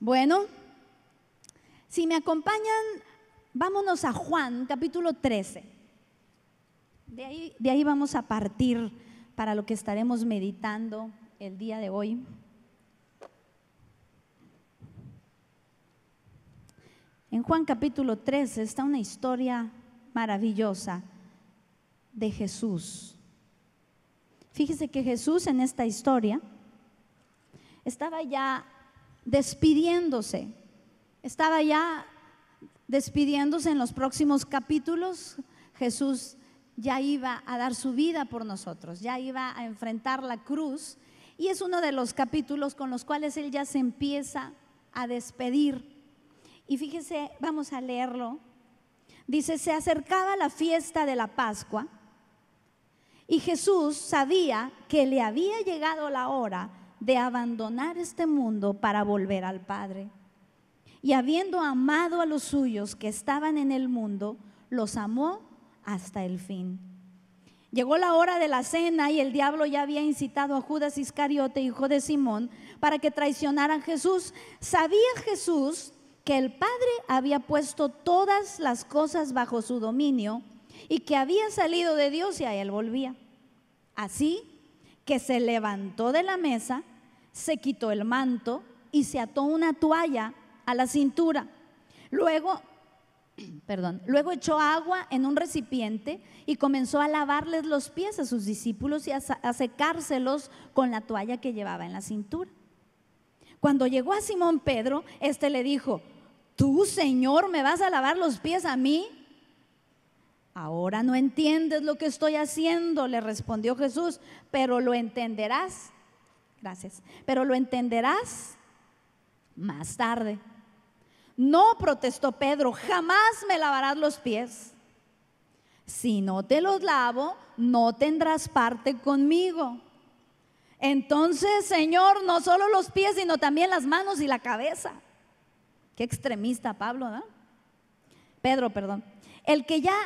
Bueno, si me acompañan, vámonos a Juan capítulo 13. De ahí, vamos a partir para lo que estaremos meditando el día de hoy. En Juan capítulo 13 está una historia maravillosa de Jesús. Fíjese que Jesús en esta historia estaba ya despidiéndose. Estaba ya despidiéndose en los próximos capítulos. Jesús ya iba a dar su vida por nosotros, ya iba a enfrentar la cruz. Y es uno de los capítulos con los cuales él ya se empieza a despedir. Y fíjese, vamos a leerlo. Dice, se acercaba la fiesta de la Pascua y Jesús sabía que le había llegado la hora de abandonar este mundo para volver al Padre. Y habiendo amado a los suyos que estaban en el mundo, los amó hasta el fin. Llegó la hora de la cena y el diablo ya había incitado a Judas Iscariote, hijo de Simón, para que traicionaran a Jesús. Sabía Jesús que el Padre había puesto todas las cosas bajo su dominio y que había salido de Dios y a él volvía. Así que se levantó de la mesa, se quitó el manto y se ató una toalla a la cintura. Luego, perdón, luego echó agua en un recipiente y comenzó a lavarles los pies a sus discípulos y a, secárselos con la toalla que llevaba en la cintura. Cuando llegó a Simón Pedro, este le dijo, "Tú, Señor, me vas a lavar los pies a mí?" Ahora no entiendes lo que estoy haciendo, le respondió Jesús, pero lo entenderás Gracias. Pero lo entenderás más tarde. No, protestó Pedro, jamás me lavarás los pies. Si no te los lavo, no tendrás parte conmigo. Entonces, Señor, no solo los pies, sino también las manos y la cabeza. Qué extremista Pablo, Pedro, perdón. El que ya,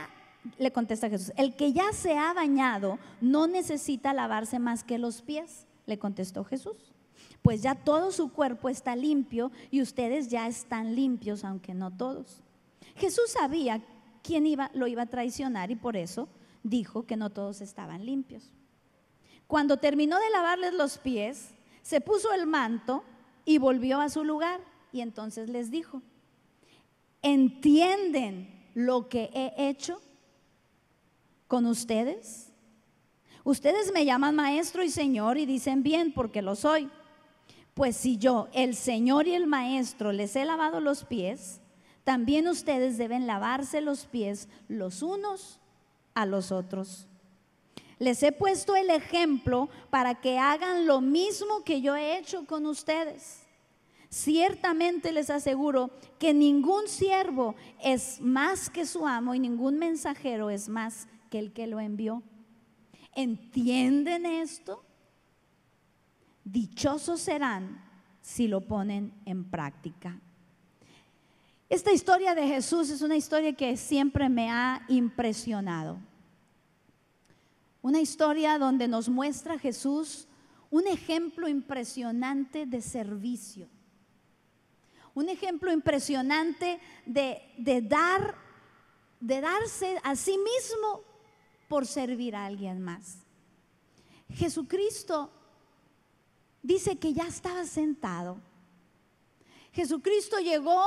le contesta Jesús, el que ya se ha bañado no necesita lavarse más que los pies le contestó Jesús, pues ya todo su cuerpo está limpio y ustedes ya están limpios, aunque no todos. Jesús sabía quién iba, lo iba a traicionar y por eso dijo que no todos estaban limpios. Cuando terminó de lavarles los pies, se puso el manto y volvió a su lugar y entonces les dijo, ¿entienden lo que he hecho con ustedes? Ustedes me llaman maestro y señor y dicen bien porque lo soy. Pues si yo, el señor y el maestro, les he lavado los pies, también ustedes deben lavarse los pies los unos a los otros. Les he puesto el ejemplo para que hagan lo mismo que yo he hecho con ustedes. Ciertamente les aseguro que ningún siervo es más que su amo y ningún mensajero es más que el que lo envió. ¿Entienden esto? Dichosos serán si lo ponen en práctica. Esta historia de Jesús es una historia que siempre me ha impresionado. Una historia donde nos muestra Jesús un ejemplo impresionante de servicio. Un ejemplo impresionante de, de dar, de darse a sí mismo por servir a alguien más. Jesucristo dice que ya estaba sentado. Jesucristo llegó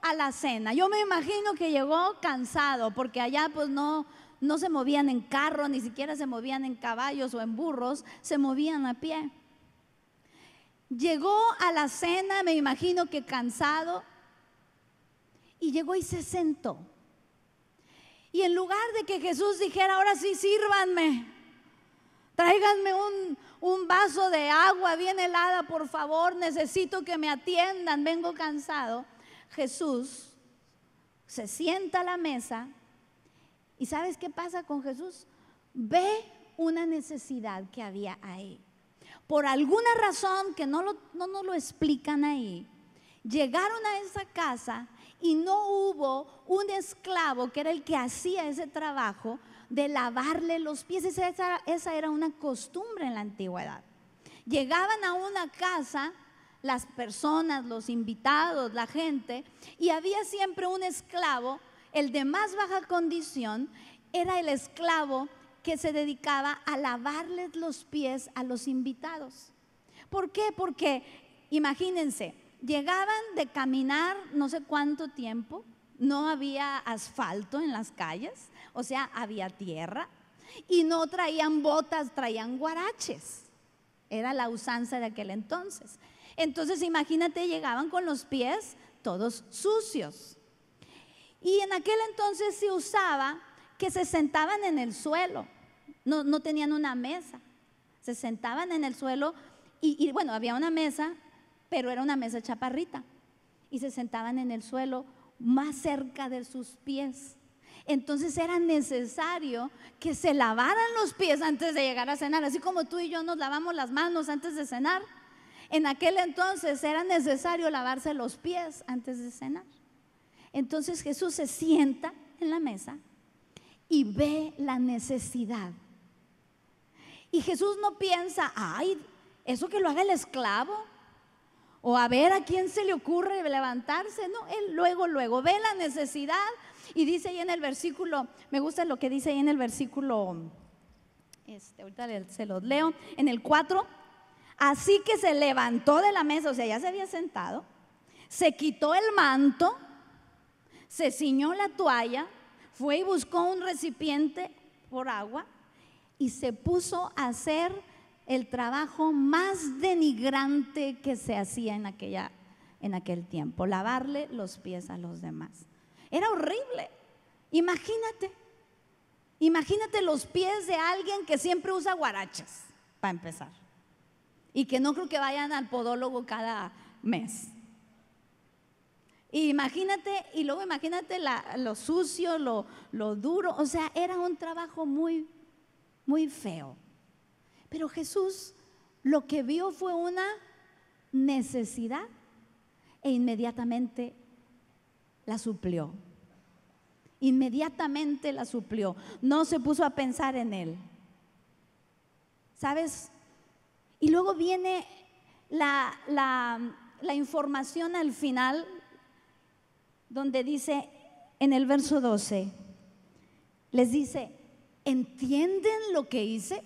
a la cena. Yo me imagino que llegó cansado, porque allá pues no, no se movían en carro, ni siquiera se movían en caballos o en burros, se movían a pie. Llegó a la cena, me imagino que cansado, y llegó y se sentó. Y en lugar de que Jesús dijera, ahora sí, sírvanme, tráiganme un, vaso de agua bien helada, por favor, necesito que me atiendan, vengo cansado. Jesús se sienta a la mesa y ¿sabes qué pasa con Jesús? Ve una necesidad que había ahí. Por alguna razón que no, no nos lo explican ahí, llegaron a esa casa y no hubo un esclavo que era el que hacía ese trabajo de lavarle los pies. Esa, era una costumbre en la antigüedad. Llegaban a una casa las personas, los invitados, la gente, y había siempre un esclavo, el de más baja condición, era el esclavo que se dedicaba a lavarles los pies a los invitados. ¿Por qué? Porque, imagínense, Llegaban de caminar no sé cuánto tiempo, no había asfalto en las calles, o sea, había tierra, y no traían botas, traían guaraches. Era la usanza de aquel entonces. Entonces, imagínate, llegaban con los pies todos sucios. Y en aquel entonces se usaba que se sentaban en el suelo, no, no tenían una mesa, se sentaban en el suelo y, y bueno, había una mesa pero era una mesa chaparrita. Y se sentaban en el suelo más cerca de sus pies. Entonces era necesario que se lavaran los pies antes de llegar a cenar, así como tú y yo nos lavamos las manos antes de cenar. En aquel entonces era necesario lavarse los pies antes de cenar. Entonces Jesús se sienta en la mesa y ve la necesidad. Y Jesús no piensa, ay, eso que lo haga el esclavo, o a ver a quién se le ocurre levantarse. No, él luego, luego ve la necesidad y dice ahí en el versículo, me gusta lo que dice ahí en el versículo, este, ahorita se los leo, en el 4, así que se levantó de la mesa, o sea, ya se había sentado, se quitó el manto, se ciñó la toalla, fue y buscó un recipiente por agua y se puso a hacer el trabajo más denigrante que se hacía en, aquella, en aquel tiempo, lavarle los pies a los demás. Era horrible. Imagínate, imagínate los pies de alguien que siempre usa guarachas, para empezar, y que no creo que vayan al podólogo cada mes. Imagínate, y luego imagínate lo sucio, lo, lo, duro, o sea, era un trabajo muy, muy feo. Pero Jesús lo que vio fue una necesidad e inmediatamente la suplió. Inmediatamente la suplió. No se puso a pensar en él. ¿Sabes? Y luego viene la, información al final donde dice en el verso 12, les dice, ¿entienden lo que hice?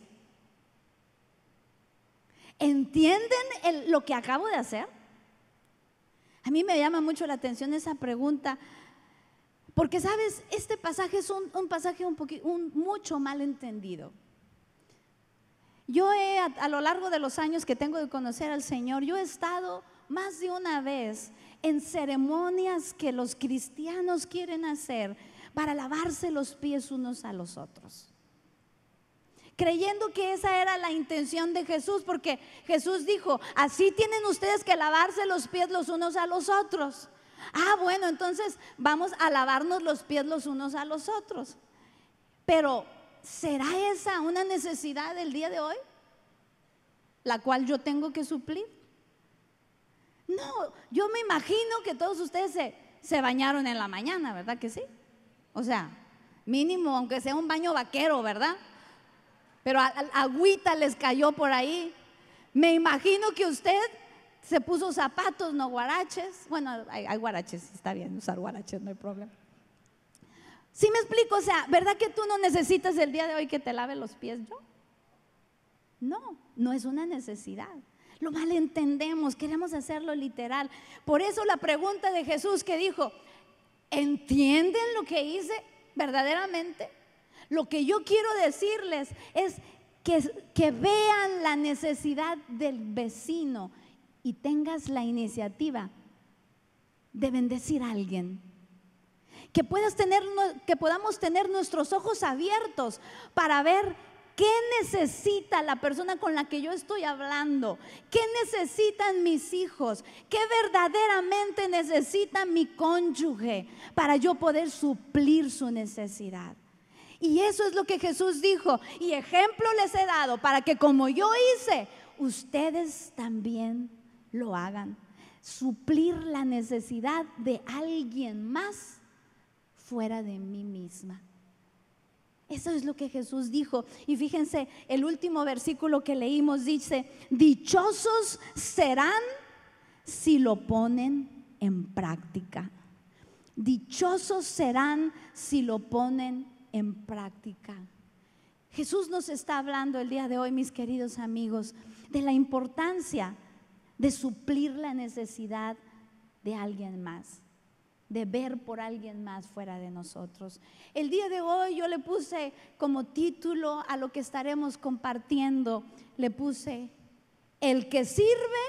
¿Entienden lo que acabo de hacer? A mí me llama mucho la atención esa pregunta, porque sabes, este pasaje es un, pasaje un, un mucho mal entendido. Yo he, a, a, lo largo de los años que tengo de conocer al Señor, yo he estado más de una vez en ceremonias que los cristianos quieren hacer para lavarse los pies unos a los otros creyendo que esa era la intención de Jesús, porque Jesús dijo, así tienen ustedes que lavarse los pies los unos a los otros. Ah, bueno, entonces vamos a lavarnos los pies los unos a los otros. Pero, ¿será esa una necesidad del día de hoy? La cual yo tengo que suplir. No, yo me imagino que todos ustedes se, se bañaron en la mañana, ¿verdad que sí? O sea, mínimo, aunque sea un baño vaquero, ¿verdad? pero agüita les cayó por ahí. Me imagino que usted se puso zapatos, no guaraches. Bueno, hay, guaraches, está bien, usar guaraches no hay problema. Si me explico? O sea, ¿verdad que tú no necesitas el día de hoy que te lave los pies yo? No, no es una necesidad. Lo malentendemos, queremos hacerlo literal. Por eso la pregunta de Jesús que dijo, ¿entienden lo que hice verdaderamente? Lo que yo quiero decirles es que, vean la necesidad del vecino y tengas la iniciativa de bendecir a alguien. Que, puedas tener, que podamos tener nuestros ojos abiertos para ver ¿Qué necesita la persona con la que yo estoy hablando? ¿Qué necesitan mis hijos? ¿Qué verdaderamente necesita mi cónyuge para yo poder suplir su necesidad? Y eso es lo que Jesús dijo. Y ejemplo les he dado para que como yo hice, ustedes también lo hagan. Suplir la necesidad de alguien más fuera de mí misma. Eso es lo que Jesús dijo. Y fíjense, el último versículo que leímos dice, dichosos serán si lo ponen en práctica. Dichosos serán si lo ponen en práctica. Jesús nos está hablando el día de hoy, mis queridos amigos, de la importancia de suplir la necesidad de alguien más, de ver por alguien más fuera de nosotros. El día de hoy yo le puse como título a lo que estaremos compartiendo, le puse, el que sirve,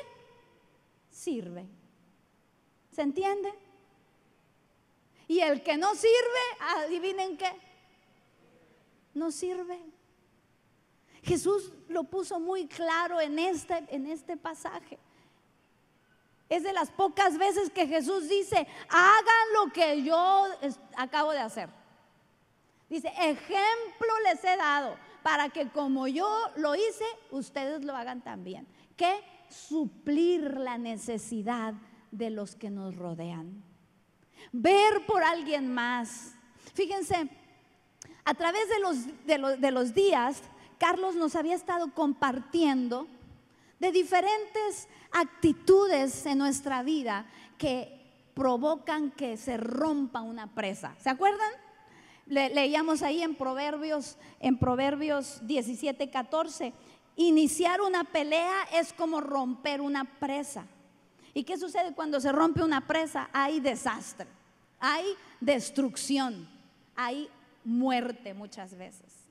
sirve. ¿Se entiende? Y el que no sirve, adivinen qué, no sirve. Jesús lo puso muy claro en este, en este pasaje. Es de las pocas veces que Jesús dice, hagan lo que yo acabo de hacer. Dice, ejemplo les he dado para que como yo lo hice, ustedes lo hagan también. Que suplir la necesidad de los que nos rodean. Ver por alguien más. Fíjense, a través de los, de días, Carlos nos había estado compartiendo de diferentes actitudes en nuestra vida que provocan que se rompa una presa. ¿Se acuerdan? leíamos ahí en Proverbios, en Proverbios 17, 14, iniciar una pelea es como romper una presa. ¿Y qué sucede cuando se rompe una presa? Hay desastre, hay destrucción, hay muerte muchas veces.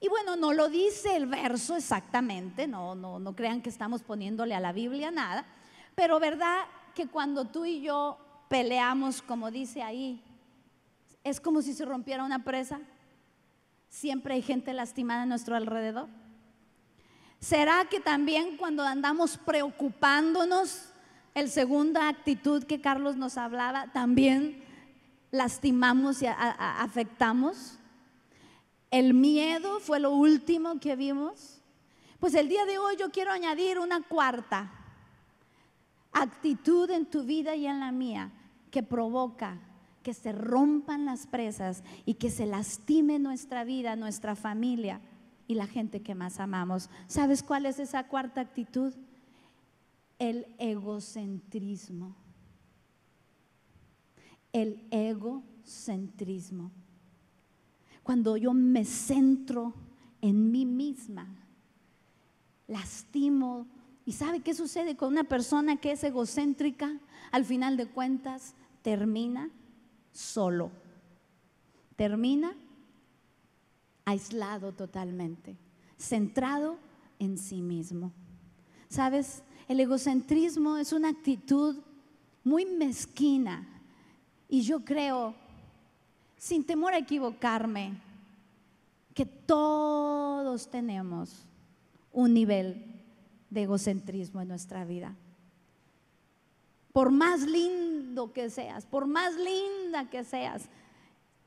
Y bueno, no lo dice el verso exactamente, no, no, no crean que estamos poniéndole a la Biblia nada, pero verdad que cuando tú y yo peleamos, como dice ahí, es como si se rompiera una presa, siempre hay gente lastimada a nuestro alrededor. ¿Será que también cuando andamos preocupándonos, el segunda actitud que Carlos nos hablaba, también lastimamos y afectamos. El miedo fue lo último que vimos. Pues el día de hoy yo quiero añadir una cuarta actitud en tu vida y en la mía que provoca que se rompan las presas y que se lastime nuestra vida, nuestra familia y la gente que más amamos. ¿Sabes cuál es esa cuarta actitud? El egocentrismo el egocentrismo. Cuando yo me centro en mí misma, lastimo. ¿Y sabe qué sucede con una persona que es egocéntrica? Al final de cuentas, termina solo. Termina aislado totalmente, centrado en sí mismo. ¿Sabes? El egocentrismo es una actitud muy mezquina y yo creo, sin temor a equivocarme, que todos tenemos un nivel de egocentrismo en nuestra vida. Por más lindo que seas, por más linda que seas,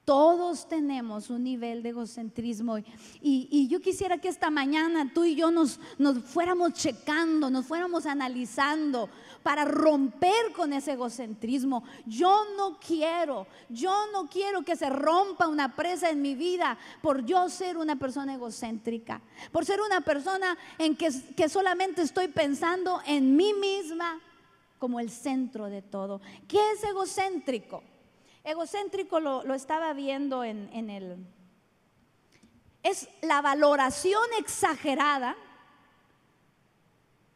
todos tenemos un nivel de egocentrismo y, yo quisiera que esta mañana tú y yo nos, nos fuéramos checando, nos fuéramos analizando para romper con ese egocentrismo. Yo no quiero, yo no quiero que se rompa una presa en mi vida por yo ser una persona egocéntrica, por ser una persona en que, que solamente estoy pensando en mí misma como el centro de todo. ¿Qué es egocéntrico? Egocéntrico lo, lo estaba viendo en, en el... Es la valoración exagerada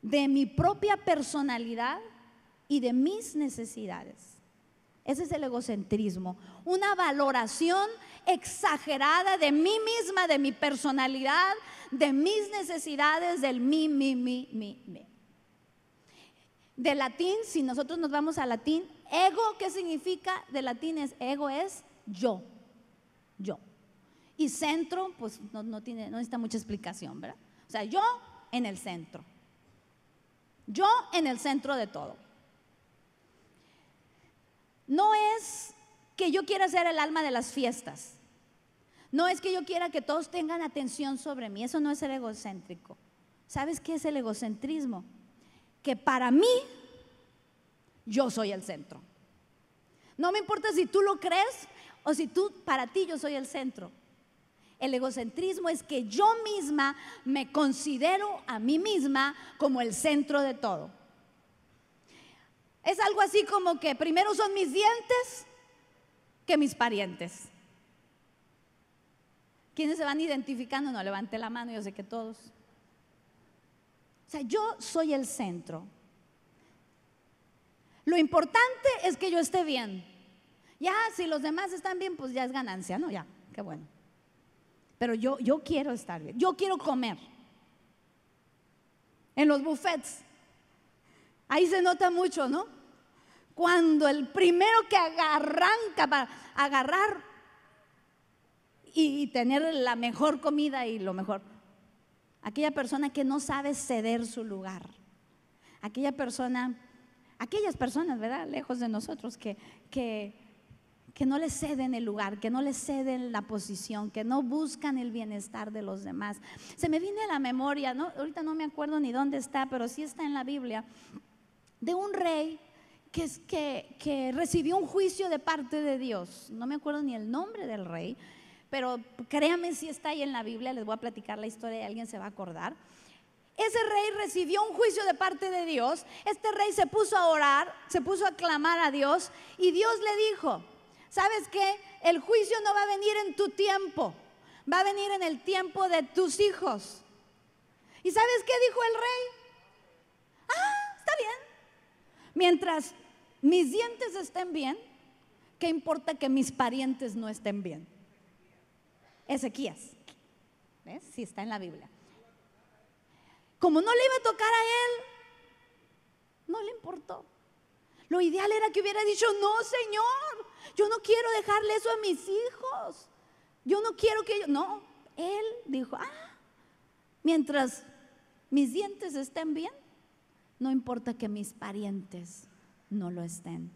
de mi propia personalidad y de mis necesidades. Ese es el egocentrismo. Una valoración exagerada de mí misma, de mi personalidad, de mis necesidades, del mi, mi, mi, mi, mi. De latín, si nosotros nos vamos a latín, Ego, ¿qué significa? De latín es ego es yo, yo. Y centro, pues no, tiene, no necesita mucha explicación, ¿verdad? O sea, yo en el centro. Yo en el centro de todo. No es que yo quiera ser el alma de las fiestas. No es que yo quiera que todos tengan atención sobre mí. Eso no es el egocéntrico. ¿Sabes qué es el egocentrismo? Que para mí yo soy el centro. No me importa si tú lo crees o si tú, para ti yo soy el centro. El egocentrismo es que yo misma me considero a mí misma como el centro de todo. Es algo así como que primero son mis dientes que mis parientes. ¿Quiénes se van identificando? No, levante la mano, yo sé que todos. O sea, yo soy el centro. Lo importante es que yo esté bien. Ya, si los demás están bien, pues ya es ganancia, ¿no? Ya, qué bueno. Pero yo, yo quiero estar bien, yo quiero comer. En los buffets, ahí se nota mucho, ¿no? Cuando el primero que arranca para agarrar y tener la mejor comida y lo mejor. Aquella persona que no sabe ceder su lugar. Aquella persona aquellas personas, ¿verdad? Lejos de nosotros, que, que, que no les ceden el lugar, que no les ceden la posición, que no buscan el bienestar de los demás. Se me viene a la memoria, ¿no? ahorita no me acuerdo ni dónde está, pero sí está en la Biblia, de un rey que, que, que recibió un juicio de parte de Dios. No me acuerdo ni el nombre del rey, pero créame si está ahí en la Biblia, les voy a platicar la historia y alguien se va a acordar. Ese rey recibió un juicio de parte de Dios. Este rey se puso a orar, se puso a clamar a Dios y Dios le dijo, ¿sabes qué? El juicio no va a venir en tu tiempo, va a venir en el tiempo de tus hijos. ¿Y sabes qué dijo el rey? Ah, está bien. Mientras mis dientes estén bien, ¿qué importa que mis parientes no estén bien? Ezequías. ¿Ves? Sí está en la Biblia. Como no le iba a tocar a él, no le importó. Lo ideal era que hubiera dicho, no, Señor, yo no quiero dejarle eso a mis hijos. Yo no quiero que ellos... No, él dijo, ah, mientras mis dientes estén bien, no importa que mis parientes no lo estén.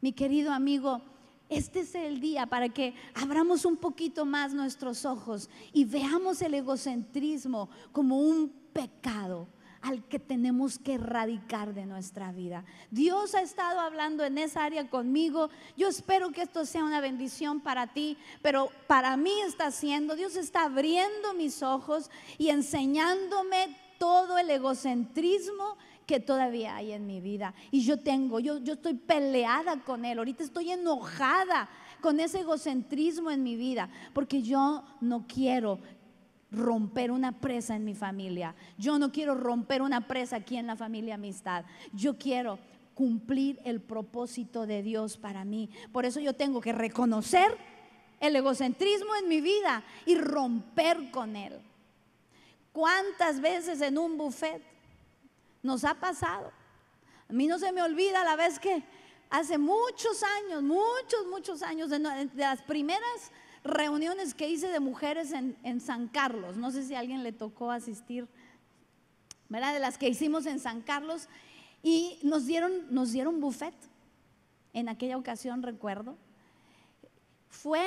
Mi querido amigo, este es el día para que abramos un poquito más nuestros ojos y veamos el egocentrismo como un pecado al que tenemos que erradicar de nuestra vida. Dios ha estado hablando en esa área conmigo. Yo espero que esto sea una bendición para ti, pero para mí está siendo. Dios está abriendo mis ojos y enseñándome todo el egocentrismo que todavía hay en mi vida. Y yo tengo, yo, yo estoy peleada con él. Ahorita estoy enojada con ese egocentrismo en mi vida, porque yo no quiero romper una presa en mi familia. Yo no quiero romper una presa aquí en la familia amistad. Yo quiero cumplir el propósito de Dios para mí. Por eso yo tengo que reconocer el egocentrismo en mi vida y romper con él. ¿Cuántas veces en un buffet nos ha pasado? A mí no se me olvida la vez que hace muchos años, muchos, muchos años, de, las primeras reuniones que hice de mujeres en, San Carlos. No sé si a alguien le tocó asistir, ¿verdad? De las que hicimos en San Carlos. Y nos dieron, nos dieron buffet en aquella ocasión, recuerdo. Fue,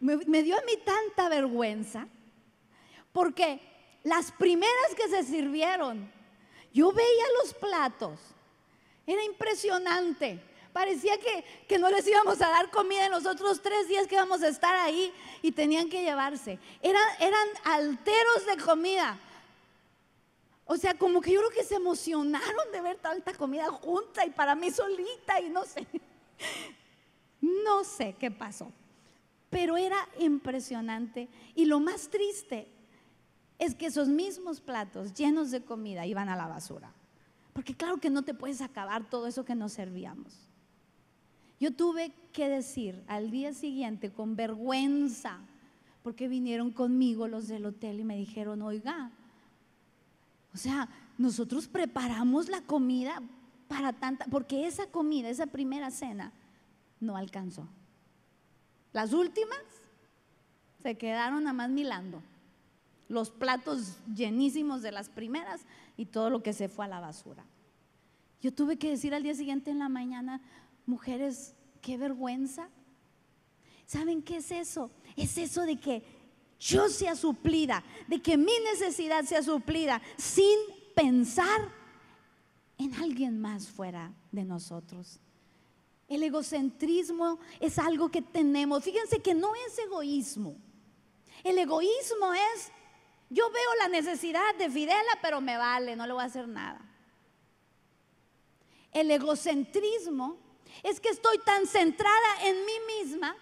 me, me dio a mí tanta vergüenza, porque las primeras que se sirvieron, yo veía los platos, era impresionante. Parecía que, no les íbamos a dar comida en los otros tres días que íbamos a estar ahí y tenían que llevarse. Eran, eran alteros de comida. O sea, como que yo creo que se emocionaron de ver tanta comida junta y para mí solita y no sé. No sé qué pasó, pero era impresionante. Y lo más triste es que esos mismos platos llenos de comida iban a la basura. Porque claro que no te puedes acabar todo eso que nos servíamos. Yo tuve que decir al día siguiente con vergüenza, porque vinieron conmigo los del hotel y me dijeron, oiga, o sea, nosotros preparamos la comida para tanta, porque esa comida, esa primera cena, no alcanzó. Las últimas se quedaron nada más milando. Los platos llenísimos de las primeras y todo lo que se fue a la basura. Yo tuve que decir al día siguiente en la mañana, Mujeres, qué vergüenza. ¿Saben qué es eso? Es eso de que yo sea suplida, de que mi necesidad sea suplida, sin pensar en alguien más fuera de nosotros. El egocentrismo es algo que tenemos. Fíjense que no es egoísmo. El egoísmo es, yo veo la necesidad de Fidela, pero me vale, no le voy a hacer nada. El egocentrismo es que estoy tan centrada en mí misma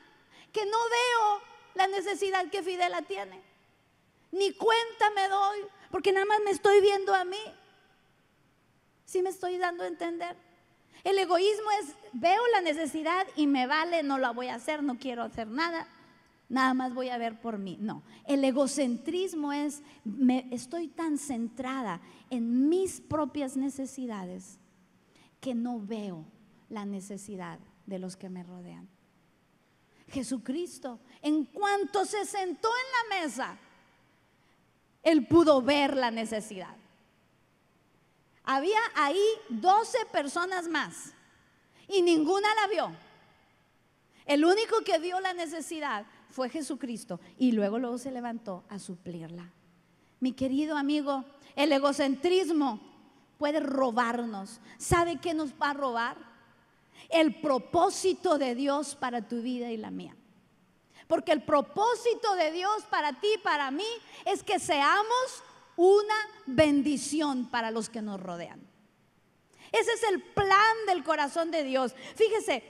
que no veo la necesidad que Fidela tiene. Ni cuenta me doy, porque nada más me estoy viendo a mí. Si ¿Sí me estoy dando a entender. El egoísmo es, veo la necesidad y me vale, no la voy a hacer, no quiero hacer nada, nada más voy a ver por mí. No, el egocentrismo es, me, estoy tan centrada en mis propias necesidades que no veo la necesidad de los que me rodean. Jesucristo, en cuanto se sentó en la mesa, él pudo ver la necesidad. Había ahí 12 personas más y ninguna la vio. El único que vio la necesidad fue Jesucristo y luego luego se levantó a suplirla. Mi querido amigo, el egocentrismo puede robarnos. ¿Sabe qué nos va a robar? el propósito de Dios para tu vida y la mía. Porque el propósito de Dios para ti y para mí es que seamos una bendición para los que nos rodean. Ese es el plan del corazón de Dios. Fíjese,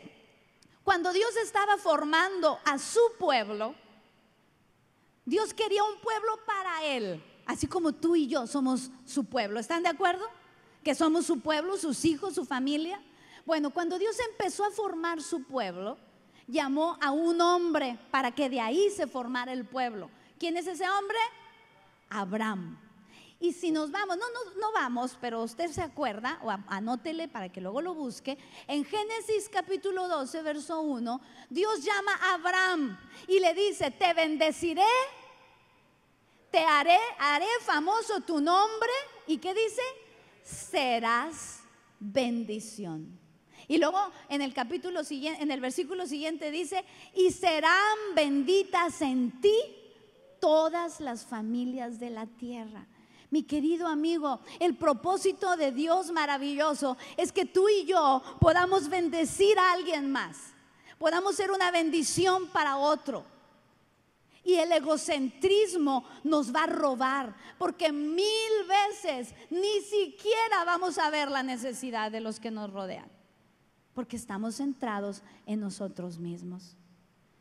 cuando Dios estaba formando a su pueblo, Dios quería un pueblo para Él, así como tú y yo somos su pueblo. ¿Están de acuerdo? Que somos su pueblo, sus hijos, su familia. Bueno, cuando Dios empezó a formar su pueblo, llamó a un hombre para que de ahí se formara el pueblo. ¿Quién es ese hombre? Abraham. Y si nos vamos, no, no, vamos, pero usted se acuerda, o anótele para que luego lo busque, en Génesis capítulo 12, verso 1, Dios llama a Abraham y le dice, te bendeciré, te haré, haré famoso tu nombre, y qué dice, serás bendición. Y luego en el capítulo siguiente, en el versículo siguiente dice, y serán benditas en ti todas las familias de la tierra. Mi querido amigo, el propósito de Dios maravilloso es que tú y yo podamos bendecir a alguien más, podamos ser una bendición para otro. Y el egocentrismo nos va a robar, porque mil veces ni siquiera vamos a ver la necesidad de los que nos rodean. Porque estamos centrados en nosotros mismos.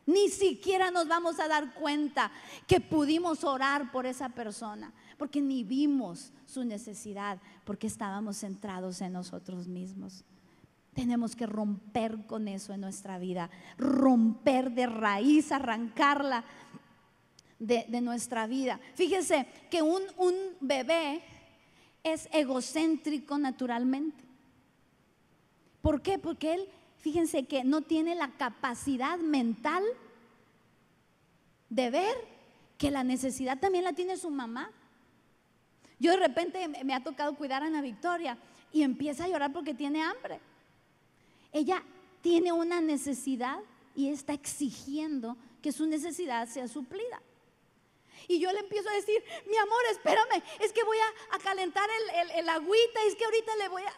Ni siquiera nos vamos a dar cuenta que pudimos orar por esa persona, porque ni vimos su necesidad, porque estábamos centrados en nosotros mismos. Tenemos que romper con eso en nuestra vida, romper de raíz, arrancarla de, nuestra vida. Fíjese que un bebé es egocéntrico naturalmente. ¿Por qué? Porque él, fíjense que no tiene la capacidad mental de ver que la necesidad también la tiene su mamá. Yo de repente me ha tocado cuidar a Ana Victoria y empieza a llorar porque tiene hambre. Ella tiene una necesidad y está exigiendo que su necesidad sea suplida. Y yo le empiezo a decir, mi amor, espérame, es que voy a, calentar el, el, el agüita, es que ahorita le voy a...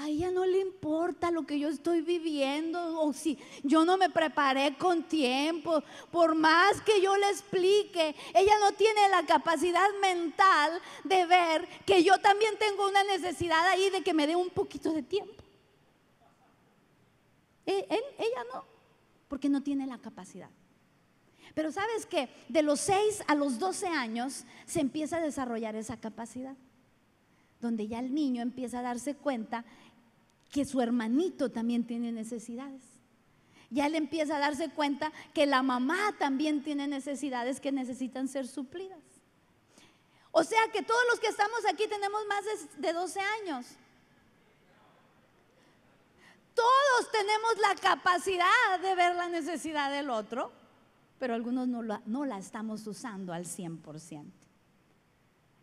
A ella no le importa lo que yo estoy viviendo o si yo no me preparé con tiempo. Por más que yo le explique, ella no tiene la capacidad mental de ver que yo también tengo una necesidad ahí de que me dé un poquito de tiempo. E, ella no, porque no tiene la capacidad. Pero sabes que de los 6 a los 12 años se empieza a desarrollar esa capacidad, donde ya el niño empieza a darse cuenta que su hermanito también tiene necesidades. Ya él empieza a darse cuenta que la mamá también tiene necesidades que necesitan ser suplidas. O sea que todos los que estamos aquí tenemos más de 12 años. Todos tenemos la capacidad de ver la necesidad del otro, pero algunos no la, no la estamos usando al 100%.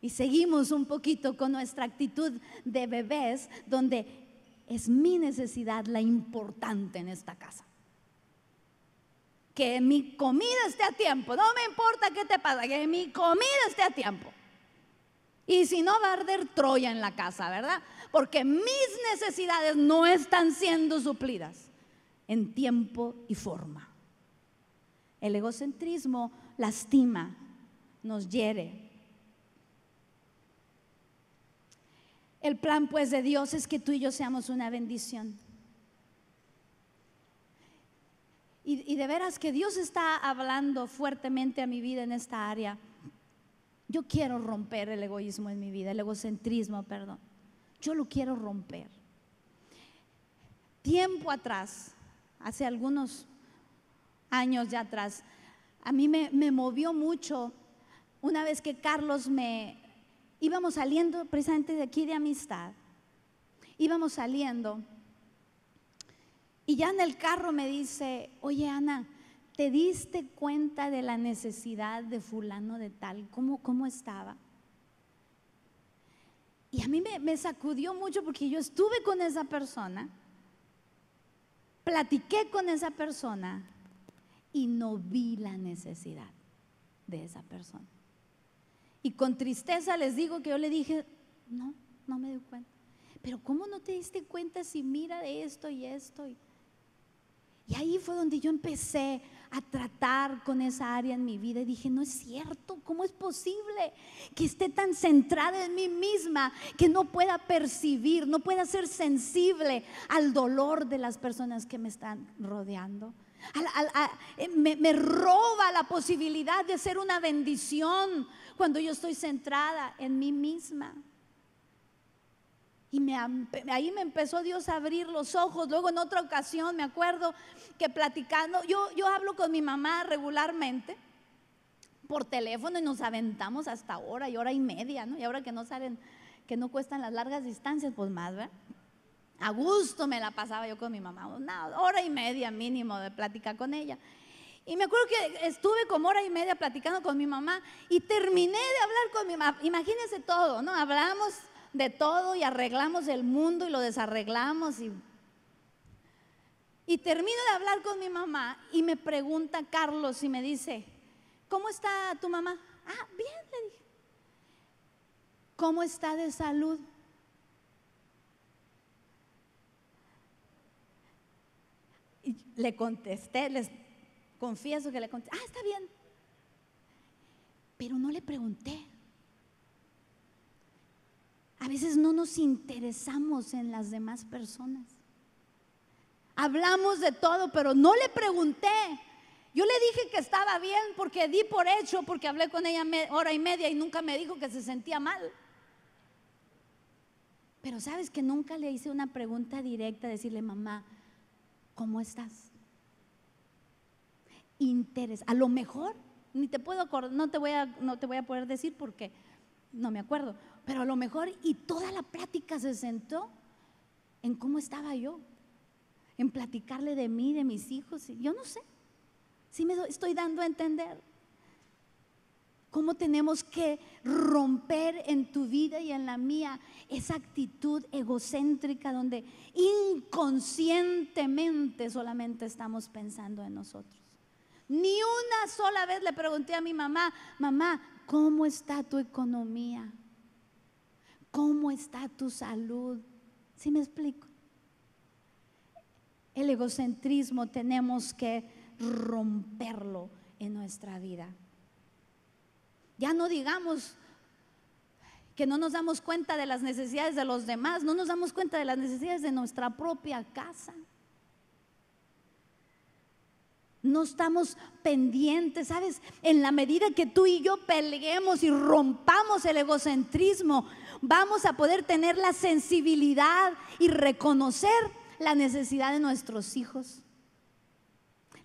Y seguimos un poquito con nuestra actitud de bebés, donde es mi necesidad la importante en esta casa. Que mi comida esté a tiempo, no me importa qué te pasa, que mi comida esté a tiempo. Y si no, va a arder Troya en la casa, ¿verdad? Porque mis necesidades no están siendo suplidas en tiempo y forma. El egocentrismo lastima, nos hiere, El plan pues de Dios es que tú y yo seamos una bendición. Y, de veras que Dios está hablando fuertemente a mi vida en esta área. Yo quiero romper el egoísmo en mi vida, el egocentrismo, perdón. Yo lo quiero romper. Tiempo atrás, hace algunos años ya atrás, a mí me movió mucho una vez que Carlos me, íbamos saliendo precisamente de aquí de amistad, íbamos saliendo y ya en el carro me dice, oye Ana, ¿te diste cuenta de la necesidad de fulano de tal? ¿Cómo, cómo estaba? Y a mí me sacudió mucho porque yo estuve con esa persona, platiqué con esa persona y no vi la necesidad de esa persona. Y con tristeza les digo que yo le dije, no, no me di cuenta. Pero ¿cómo no te diste cuenta si mira de esto y esto? Y ahí fue donde yo empecé a tratar con esa área en mi vida y dije, no es cierto, ¿cómo es posible que esté tan centrada en mí misma que no pueda percibir, no pueda ser sensible al dolor de las personas que me están rodeando? Eh, me, me roba la posibilidad de ser una bendición cuando yo estoy centrada en mí misma. Y ahí me empezó Dios a abrir los ojos. Luego en otra ocasión me acuerdo que platicando, yo, yo hablo con mi mamá regularmente por teléfono y nos aventamos hasta hora y hora y media, ¿no? Y ahora que no salen, que no cuestan las largas distancias, pues más, ¿verdad? A gusto me la pasaba yo con mi mamá, una hora y media mínimo de plática con ella. Y me acuerdo que estuve como hora y media platicando con mi mamá y terminé de hablar con mi mamá. Imagínense todo, ¿no? Hablamos de todo y arreglamos el mundo y lo desarreglamos y termino de hablar con mi mamá y me pregunta Carlos y me dice, ¿cómo está tu mamá? Ah, bien, le dije. ¿Cómo está de salud? Y le contesté, les confieso que le contesté, ah, está bien. Pero no le pregunté. A veces no nos interesamos en las demás personas. Hablamos de todo, pero no le pregunté. Yo le dije que estaba bien porque di por hecho, porque hablé con ella hora y media y nunca me dijo que se sentía mal. Pero sabes que nunca le hice una pregunta directa, decirle, mamá, ¿cómo estás? interés. A lo mejor, ni te puedo no te voy a, no te voy a poder decir porque no me acuerdo, pero a lo mejor y toda la plática se sentó en cómo estaba yo, en platicarle de mí, de mis hijos, yo no sé. Si me estoy dando a entender cómo tenemos que romper en tu vida y en la mía esa actitud egocéntrica donde inconscientemente solamente estamos pensando en nosotros. Ni una sola vez le pregunté a mi mamá, mamá, ¿cómo está tu economía? ¿Cómo está tu salud? ¿Sí me explico? El egocentrismo tenemos que romperlo en nuestra vida. Ya no digamos que no nos damos cuenta de las necesidades de los demás, no nos damos cuenta de las necesidades de nuestra propia casa. No estamos pendientes, ¿sabes? En la medida que tú y yo peleemos y rompamos el egocentrismo, vamos a poder tener la sensibilidad y reconocer la necesidad de nuestros hijos,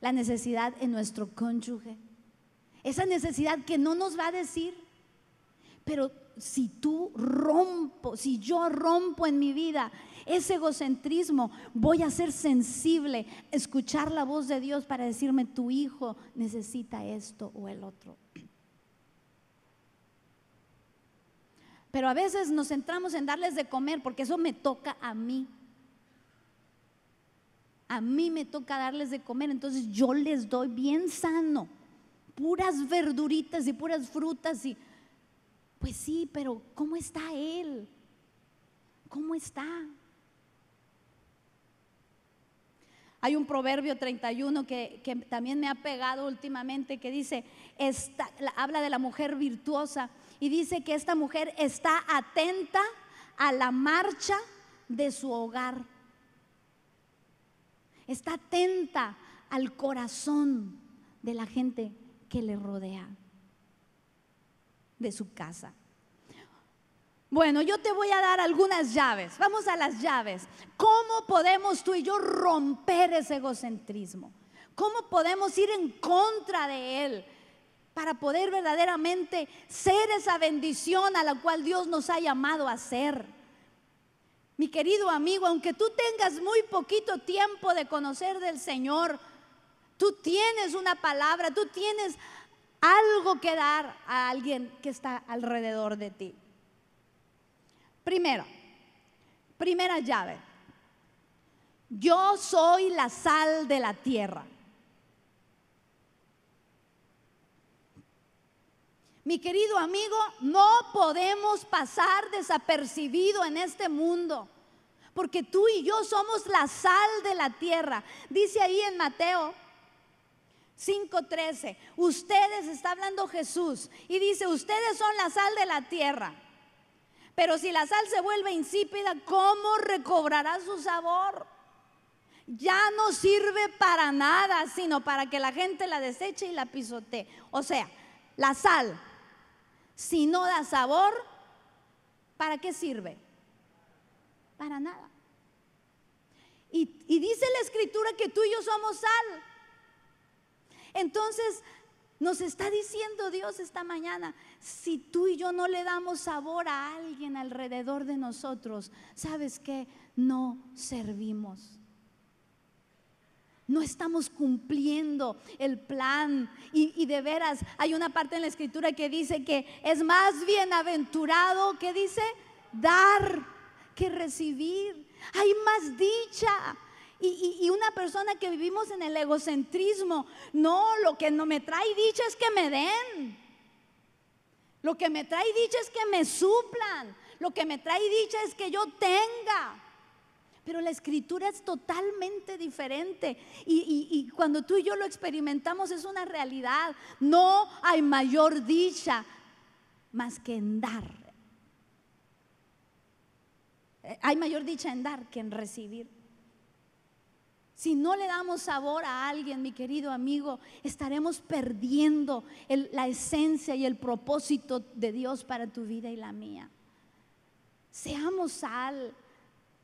la necesidad en nuestro cónyuge, esa necesidad que no nos va a decir, pero si tú rompo, si yo rompo en mi vida ese egocentrismo, voy a ser sensible, escuchar la voz de Dios para decirme, tu hijo necesita esto o el otro. Pero a veces nos centramos en darles de comer porque eso me toca a mí. A mí me toca darles de comer, entonces yo les doy bien sano, puras verduritas y puras frutas y pues sí, pero ¿cómo está Él? ¿Cómo está? Hay un proverbio 31 que, también me ha pegado últimamente que dice, habla de la mujer virtuosa y dice que esta mujer está atenta a la marcha de su hogar. Está atenta al corazón de la gente que le rodea de su casa. Bueno, yo te voy a dar algunas llaves. Vamos a las llaves. ¿Cómo podemos tú y yo romper ese egocentrismo? ¿Cómo podemos ir en contra de él para poder verdaderamente ser esa bendición a la cual Dios nos ha llamado a ser? Mi querido amigo, aunque tú tengas muy poquito tiempo de conocer del Señor, tú tienes una palabra, tú tienes algo que dar a alguien que está alrededor de ti. Primero, primera llave. Yo soy la sal de la tierra. Mi querido amigo, no podemos pasar desapercibido en este mundo, porque tú y yo somos la sal de la tierra. Dice ahí en Mateo 5.13. Ustedes, está hablando Jesús, y dice, ustedes son la sal de la tierra. Pero si la sal se vuelve insípida, ¿cómo recobrará su sabor? Ya no sirve para nada, sino para que la gente la deseche y la pisotee. O sea, la sal, si no da sabor, ¿para qué sirve? Para nada. Y, y dice la escritura que tú y yo somos sal. Entonces, nos está diciendo Dios esta mañana, si tú y yo no le damos sabor a alguien alrededor de nosotros, ¿sabes qué? No servimos. No estamos cumpliendo el plan. Y, y, de veras, hay una parte en la escritura que dice que es más bienaventurado que dice dar que recibir. Hay más dicha, y, una persona que vivimos en el egocentrismo. No, lo que no me trae dicha es que me den. Lo que me trae dicha es que me suplan. Lo que me trae dicha es que yo tenga. Pero la escritura es totalmente diferente. Y, y, cuando tú y yo lo experimentamos es una realidad. No hay mayor dicha más que en dar. Eh, hay mayor dicha en dar que en recibir. Si no le damos sabor a alguien, mi querido amigo, estaremos perdiendo la esencia y el propósito de Dios para tu vida y la mía. Seamos sal,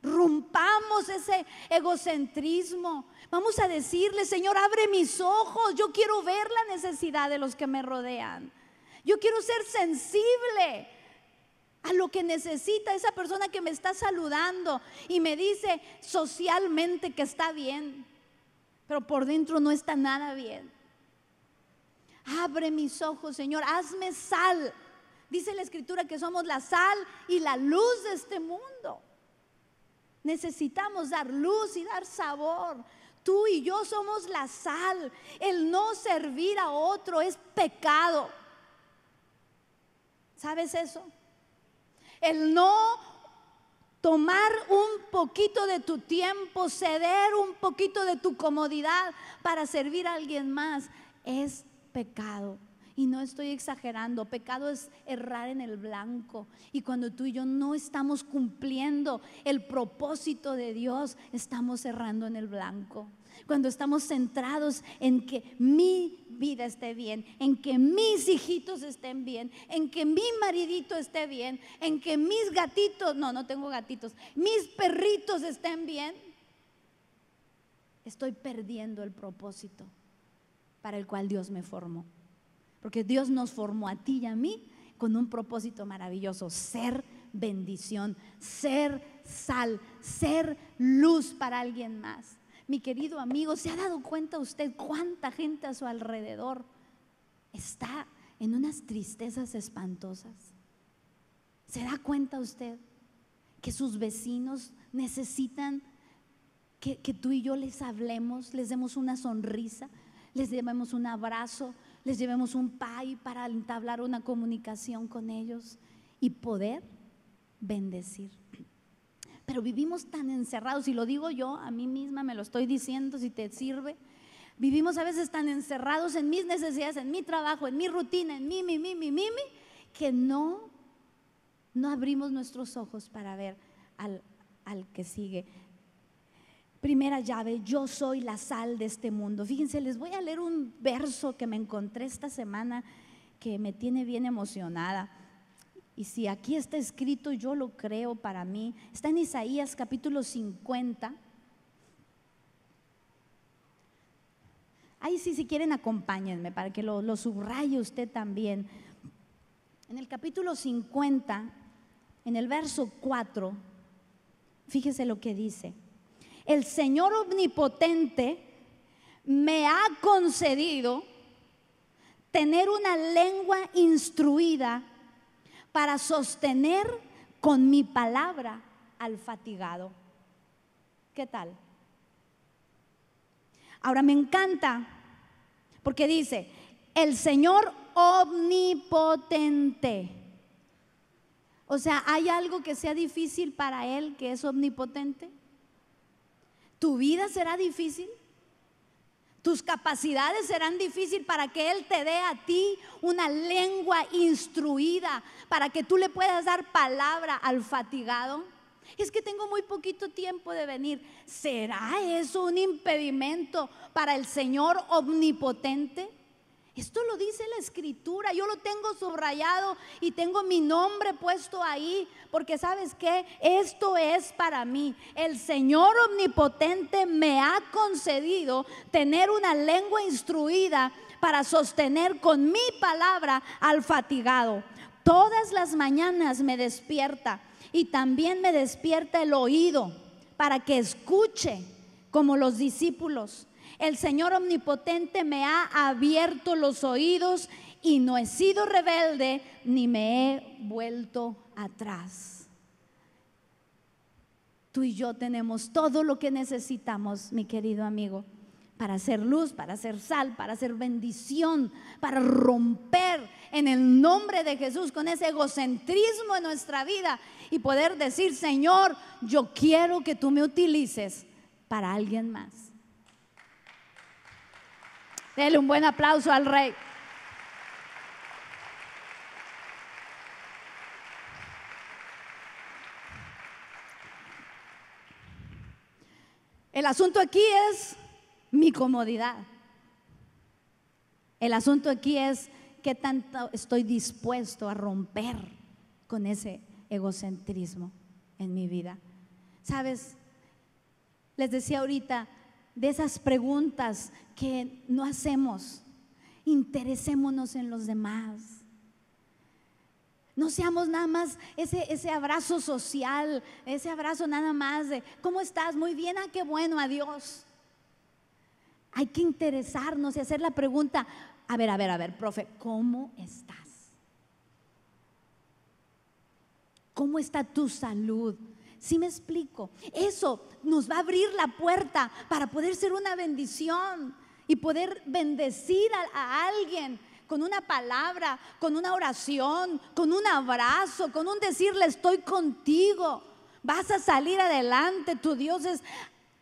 rompamos ese egocentrismo. Vamos a decirle, Señor, abre mis ojos, yo quiero ver la necesidad de los que me rodean. Yo quiero ser sensible a lo que necesita esa persona que me está saludando y me dice socialmente que está bien, pero por dentro no está nada bien. Abre mis ojos, Señor, hazme sal. Dice la escritura que somos la sal y la luz de este mundo. Necesitamos dar luz y dar sabor. Tú y yo somos la sal. El no servir a otro es pecado. ¿Sabes eso? el no tomar un poquito de tu tiempo, ceder un poquito de tu comodidad para servir a alguien más, es pecado. Y no estoy exagerando, pecado es errar en el blanco. Y cuando tú y yo no estamos cumpliendo el propósito de Dios, estamos errando en el blanco cuando estamos centrados en que mi vida esté bien, en que mis hijitos estén bien, en que mi maridito esté bien, en que mis gatitos, no, no tengo gatitos, mis perritos estén bien, estoy perdiendo el propósito para el cual Dios me formó. Porque Dios nos formó a ti y a mí con un propósito maravilloso, ser bendición, ser sal, ser luz para alguien más. Mi querido amigo, ¿se ha dado cuenta usted cuánta gente a su alrededor está en unas tristezas espantosas? ¿Se da cuenta usted que sus vecinos necesitan que, tú y yo les hablemos, les demos una sonrisa, les demos un abrazo, les llevemos un pay para entablar una comunicación con ellos y poder bendecir pero vivimos tan encerrados, y lo digo yo, a mí misma me lo estoy diciendo, si te sirve. Vivimos a veces tan encerrados en mis necesidades, en mi trabajo, en mi rutina, en mi, mi, mi, mi, mi, que no, no abrimos nuestros ojos para ver al, al que sigue. Primera llave, yo soy la sal de este mundo. Fíjense, les voy a leer un verso que me encontré esta semana que me tiene bien emocionada. Y si aquí está escrito, yo lo creo para mí. Está en Isaías capítulo 50. Ahí sí, si quieren, acompáñenme para que lo, lo subraye usted también. En el capítulo 50, en el verso 4, fíjese lo que dice. El Señor omnipotente me ha concedido tener una lengua instruida para sostener con mi palabra al fatigado. ¿Qué tal? Ahora me encanta porque dice, el Señor omnipotente. O sea, ¿hay algo que sea difícil para Él que es omnipotente? ¿Tu vida será difícil? Tus capacidades serán difíciles para que Él te dé a ti una lengua instruida, para que tú le puedas dar palabra al fatigado. Es que tengo muy poquito tiempo de venir. ¿Será eso un impedimento para el Señor omnipotente? Esto lo dice la escritura, yo lo tengo subrayado y tengo mi nombre puesto ahí, porque sabes qué, esto es para mí. El Señor Omnipotente me ha concedido tener una lengua instruida para sostener con mi palabra al fatigado. Todas las mañanas me despierta y también me despierta el oído para que escuche como los discípulos el Señor Omnipotente me ha abierto los oídos y no he sido rebelde ni me he vuelto atrás. Tú y yo tenemos todo lo que necesitamos, mi querido amigo, para hacer luz, para hacer sal, para hacer bendición, para romper en el nombre de Jesús con ese egocentrismo en nuestra vida y poder decir, Señor, yo quiero que tú me utilices para alguien más. Dele un buen aplauso al rey. El asunto aquí es mi comodidad. El asunto aquí es qué tanto estoy dispuesto a romper con ese egocentrismo en mi vida. Sabes, les decía ahorita, de esas preguntas que no hacemos. Interesémonos en los demás. No seamos nada más ese, abrazo social, ese abrazo nada más de, ¿cómo estás? Muy bien, ah, qué bueno, adiós. Hay que interesarnos y hacer la pregunta, a ver, a ver, a ver, profe, ¿cómo estás? ¿Cómo está tu salud? Si me explico? Eso nos va a abrir la puerta para poder ser una bendición y poder bendecir a, alguien con una palabra, con una oración, con un abrazo, con un decirle estoy contigo. Vas a salir adelante, tu Dios es,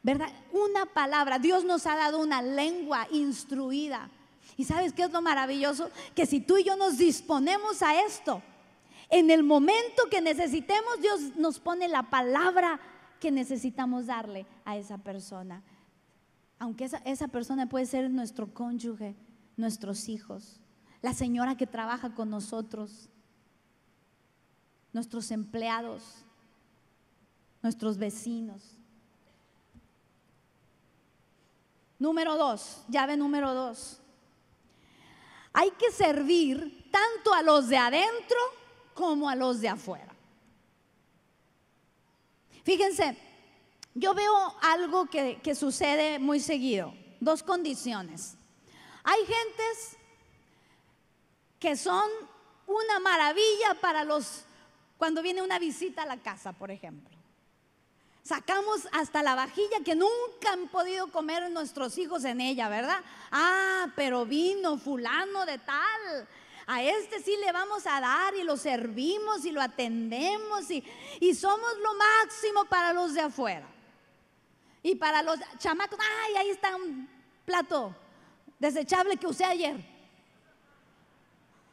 ¿verdad? Una palabra, Dios nos ha dado una lengua instruida. ¿Y sabes qué es lo maravilloso? Que si tú y yo nos disponemos a esto, en el momento que necesitemos, Dios nos pone la palabra que necesitamos darle a esa persona. Aunque esa, persona puede ser nuestro cónyuge, nuestros hijos, la señora que trabaja con nosotros, nuestros empleados, nuestros vecinos. Número dos, llave número dos. Hay que servir tanto a los de adentro como a los de afuera. Fíjense, yo veo algo que, sucede muy seguido, dos condiciones. Hay gentes que son una maravilla para los, cuando viene una visita a la casa, por ejemplo. Sacamos hasta la vajilla que nunca han podido comer nuestros hijos en ella, ¿verdad? Ah, pero vino fulano de tal a este sí le vamos a dar y lo servimos y lo atendemos y, somos lo máximo para los de afuera. Y para los chamacos, ay, ahí está un plato desechable que usé ayer.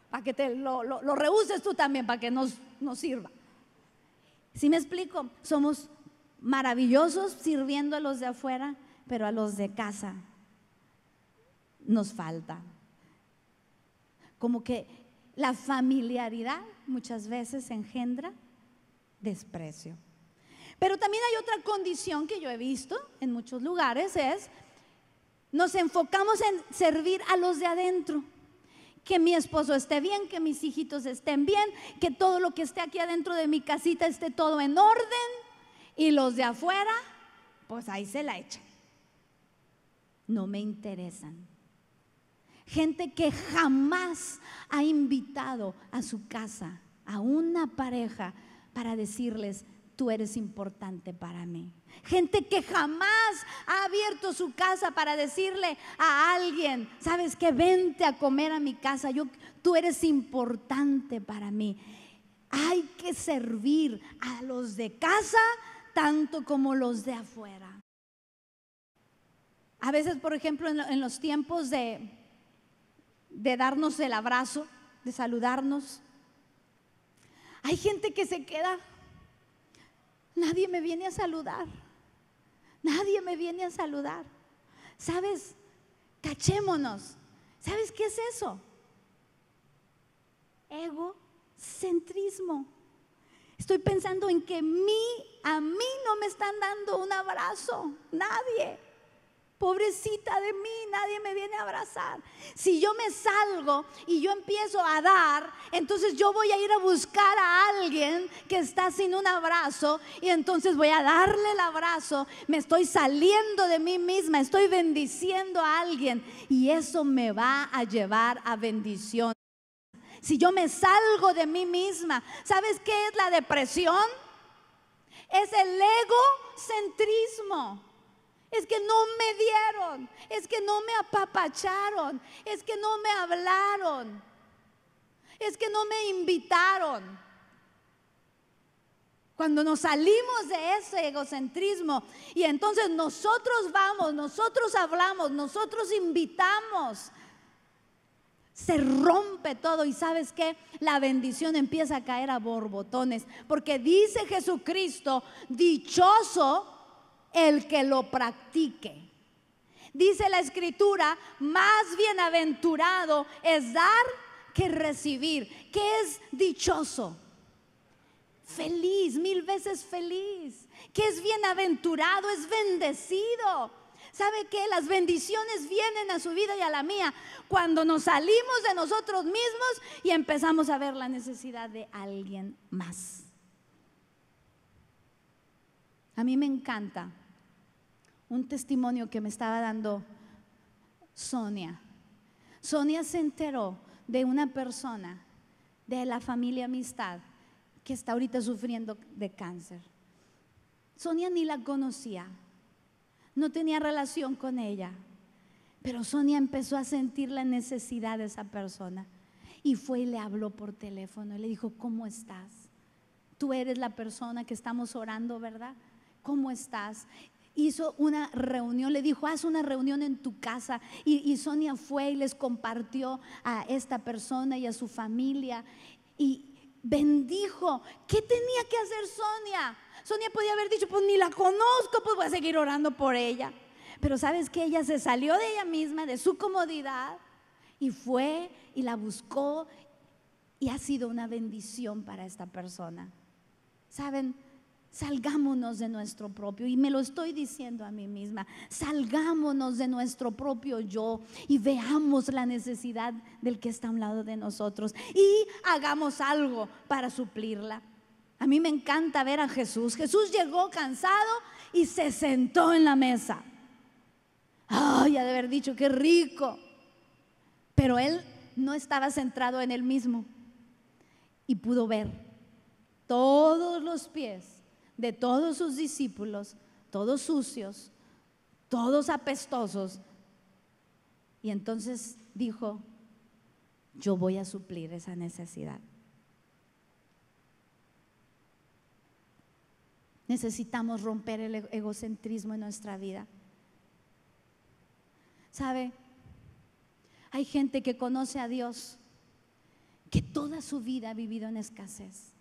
Para que te lo, lo, rehuses tú también, para que nos, sirva. Si ¿Sí me explico, somos maravillosos sirviendo a los de afuera, pero a los de casa nos falta. Como que la familiaridad muchas veces engendra desprecio. Pero también hay otra condición que yo he visto en muchos lugares, es nos enfocamos en servir a los de adentro. Que mi esposo esté bien, que mis hijitos estén bien, que todo lo que esté aquí adentro de mi casita esté todo en orden y los de afuera, pues ahí se la echan. No me interesan gente que jamás ha invitado a su casa a una pareja para decirles, tú eres importante para mí. Gente que jamás ha abierto su casa para decirle a alguien, sabes que vente a comer a mi casa, Yo, tú eres importante para mí. Hay que servir a los de casa tanto como los de afuera. A veces, por ejemplo, en, los tiempos de, de darnos el abrazo, de saludarnos. Hay gente que se queda, nadie me viene a saludar, nadie me viene a saludar. ¿Sabes? Cachémonos. ¿Sabes qué es eso? Egocentrismo. Estoy pensando en que mí, a mí no me están dando un abrazo, nadie pobrecita de mí, nadie me viene a abrazar. Si yo me salgo y yo empiezo a dar, entonces yo voy a ir a buscar a alguien que está sin un abrazo y entonces voy a darle el abrazo. Me estoy saliendo de mí misma, estoy bendiciendo a alguien y eso me va a llevar a bendición. Si yo me salgo de mí misma, ¿sabes qué es la depresión? Es el egocentrismo es que no me dieron, es que no me apapacharon, es que no me hablaron, es que no me invitaron. Cuando nos salimos de ese egocentrismo y entonces nosotros vamos, nosotros hablamos, nosotros invitamos, se rompe todo y sabes que la bendición empieza a caer a borbotones, porque dice Jesucristo, dichoso el que lo practique. Dice la escritura, más bienaventurado es dar que recibir, que es dichoso, feliz, mil veces feliz, que es bienaventurado, es bendecido. ¿Sabe que Las bendiciones vienen a su vida y a la mía cuando nos salimos de nosotros mismos y empezamos a ver la necesidad de alguien más. A mí me encanta un testimonio que me estaba dando Sonia. Sonia se enteró de una persona de la familia Amistad que está ahorita sufriendo de cáncer. Sonia ni la conocía, no tenía relación con ella, pero Sonia empezó a sentir la necesidad de esa persona y fue y le habló por teléfono y le dijo, ¿cómo estás? Tú eres la persona que estamos orando, ¿verdad? ¿Cómo estás? hizo una reunión, le dijo, haz una reunión en tu casa. Y, Sonia fue y les compartió a esta persona y a su familia. Y bendijo. ¿Qué tenía que hacer Sonia? Sonia podía haber dicho, pues ni la conozco, pues voy a seguir orando por ella. Pero sabes que ella se salió de ella misma, de su comodidad, y fue y la buscó y ha sido una bendición para esta persona. ¿Saben? Salgámonos de nuestro propio, y me lo estoy diciendo a mí misma, salgámonos de nuestro propio yo y veamos la necesidad del que está a un lado de nosotros y hagamos algo para suplirla. A mí me encanta ver a Jesús. Jesús llegó cansado y se sentó en la mesa. Ay, ha de haber dicho, qué rico. Pero él no estaba centrado en él mismo y pudo ver todos los pies de todos sus discípulos, todos sucios, todos apestosos. Y entonces dijo, yo voy a suplir esa necesidad. Necesitamos romper el e-, egocentrismo en nuestra vida. ¿Sabe? Hay gente que conoce a Dios, que toda su vida ha vivido en escasez.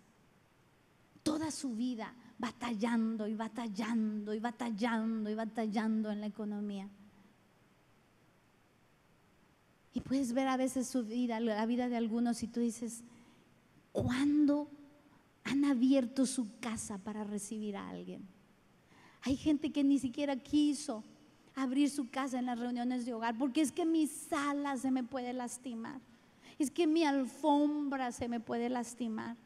Toda su vida batallando y batallando y batallando y batallando en la economía. Y puedes ver a veces su vida, la vida de algunos y tú dices, ¿cuándo han abierto su casa para recibir a alguien? Hay gente que ni siquiera quiso abrir su casa en las reuniones de hogar porque es que mi sala se me puede lastimar, es que mi alfombra se me puede lastimar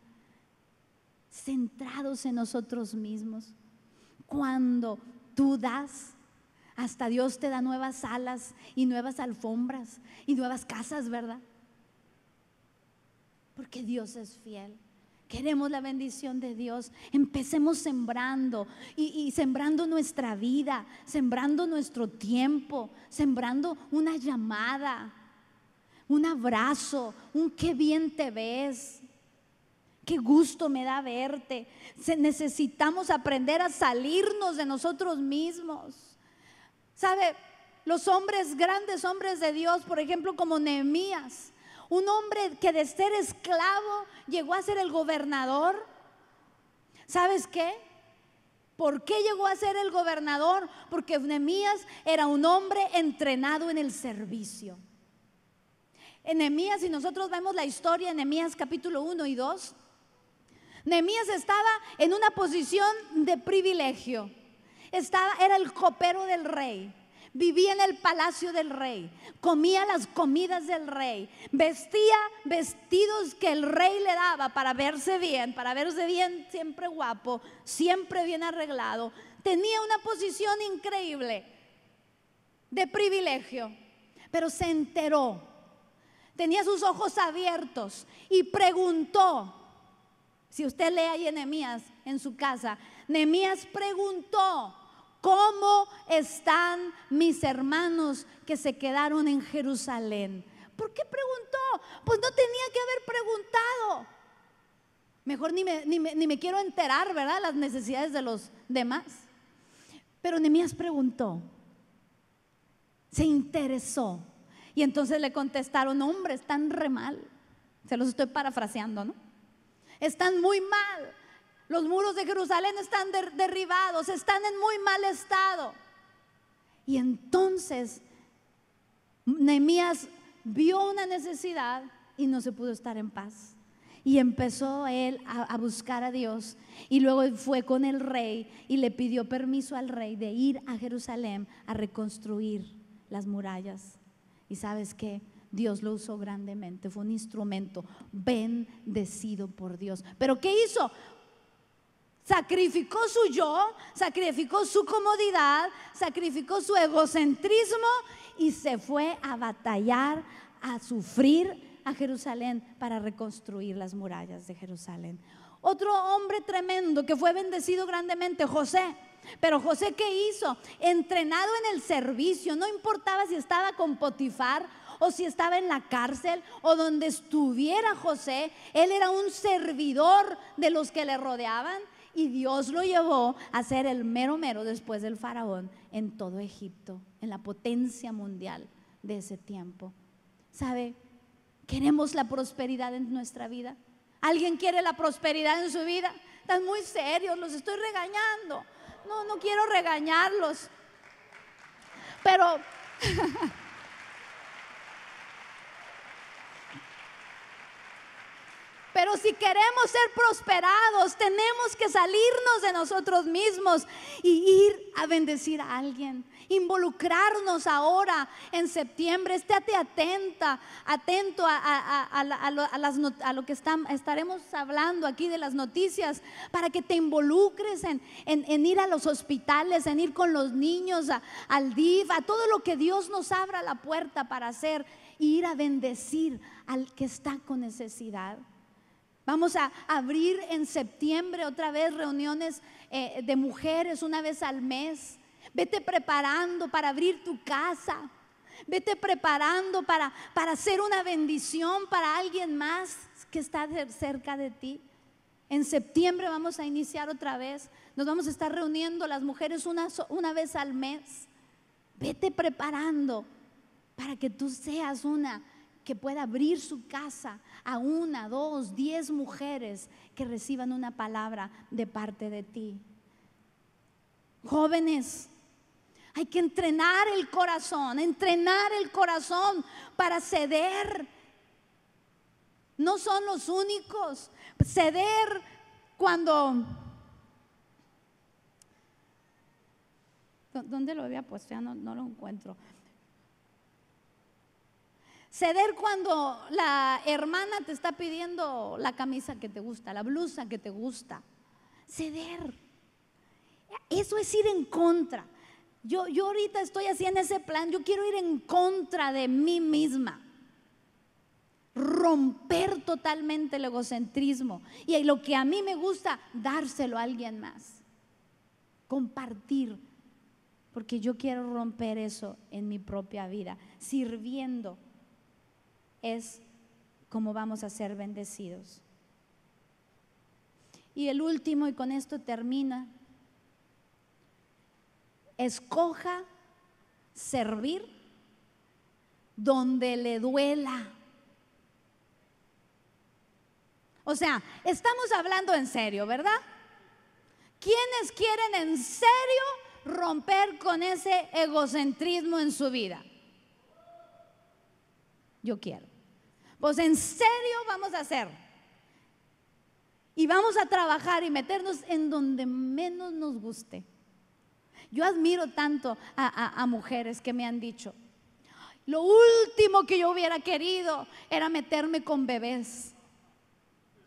centrados en nosotros mismos. Cuando tú das, hasta Dios te da nuevas alas y nuevas alfombras y nuevas casas, ¿verdad? Porque Dios es fiel. Queremos la bendición de Dios. Empecemos sembrando y, sembrando nuestra vida, sembrando nuestro tiempo, sembrando una llamada, un abrazo, un qué bien te ves, Qué gusto me da verte. necesitamos aprender a salirnos de nosotros mismos. ¿Sabe? Los hombres, grandes hombres de Dios, por ejemplo, como Nehemías, un hombre que de ser esclavo llegó a ser el gobernador. ¿Sabes qué? ¿Por qué llegó a ser el gobernador? Porque Nehemías era un hombre entrenado en el servicio. En Nehemías, si nosotros vemos la historia en Nehemías capítulo 1 y 2, Nehemías estaba en una posición de privilegio. Estaba, era el copero del rey. Vivía en el palacio del rey, comía las comidas del rey, vestía vestidos que el rey le daba para verse bien, para verse bien siempre guapo, siempre bien arreglado. Tenía una posición increíble de privilegio, pero se enteró, tenía sus ojos abiertos y preguntó, si usted lee ahí en en su casa, Nehemías preguntó, ¿cómo están mis hermanos que se quedaron en Jerusalén? ¿Por qué preguntó? Pues no tenía que haber preguntado. Mejor ni me, quiero enterar, ¿verdad? Las necesidades de los demás. Pero Nehemías preguntó, se interesó. Y entonces le contestaron, hombre, están re mal. Se los estoy parafraseando, ¿no? están muy mal. Los muros de Jerusalén están derribados, están en muy mal estado. Y entonces Nehemías vio una necesidad y no se pudo estar en paz. Y empezó él a, a, buscar a Dios. Y luego fue con el rey y le pidió permiso al rey de ir a Jerusalén a reconstruir las murallas. Y sabes que Dios lo usó grandemente, fue un instrumento bendecido por Dios. Pero ¿qué hizo? Sacrificó su yo, sacrificó su comodidad, sacrificó su egocentrismo y se fue a batallar, a sufrir a Jerusalén para reconstruir las murallas de Jerusalén. Otro hombre tremendo que fue bendecido grandemente, José. Pero José, ¿qué hizo? Entrenado en el servicio, no importaba si estaba con Potifar o si estaba en la cárcel o donde estuviera José, él era un servidor de los que le rodeaban y Dios lo llevó a ser el mero mero después del faraón en todo Egipto, en la potencia mundial de ese tiempo. ¿Sabe? Queremos la prosperidad en nuestra vida. ¿Alguien quiere la prosperidad en su vida? Están muy serios, los estoy regañando. No, no quiero regañarlos. Pero Pero si queremos ser prosperados, tenemos que salirnos de nosotros mismos y ir a bendecir a alguien. Involucrarnos ahora en septiembre. Estate atenta, atento a, lo, que estaremos hablando aquí de las noticias para que te involucres en, ir a los hospitales, en ir con los niños, al DIF, a todo lo que Dios nos abra la puerta para hacer ir a bendecir al que está con necesidad. Vamos a abrir en septiembre otra vez reuniones eh, de mujeres una vez al mes. Vete preparando para abrir tu casa. Vete preparando para, hacer una bendición para alguien más que está cerca de ti. En septiembre vamos a iniciar otra vez. Nos vamos a estar reuniendo las mujeres una, una vez al mes. Vete preparando para que tú seas una que pueda abrir su casa a una, dos, diez mujeres que reciban una palabra de parte de ti. Jóvenes, hay que entrenar el corazón, entrenar el corazón para ceder. No son los únicos. Ceder cuando... ¿Dónde lo había puesto? Ya no, no lo encuentro. Ceder cuando la hermana te está pidiendo la camisa que te gusta, la blusa que te gusta. Ceder. Eso es ir en contra. Yo, ahorita estoy así en ese plan. Yo quiero ir en contra de mí misma. Romper totalmente el egocentrismo. Y lo que a mí me gusta, dárselo a alguien más. Compartir. Porque yo quiero romper eso en mi propia vida. Sirviendo es como vamos a ser bendecidos. Y el último, y con esto termina, escoja servir donde le duela. O sea, estamos hablando en serio, ¿verdad? ¿Quiénes quieren en serio romper con ese egocentrismo en su vida? Yo quiero. Pues en serio vamos a hacer. Y vamos a trabajar y meternos en donde menos nos guste. Yo admiro tanto a, mujeres que me han dicho, lo último que yo hubiera querido era meterme con bebés.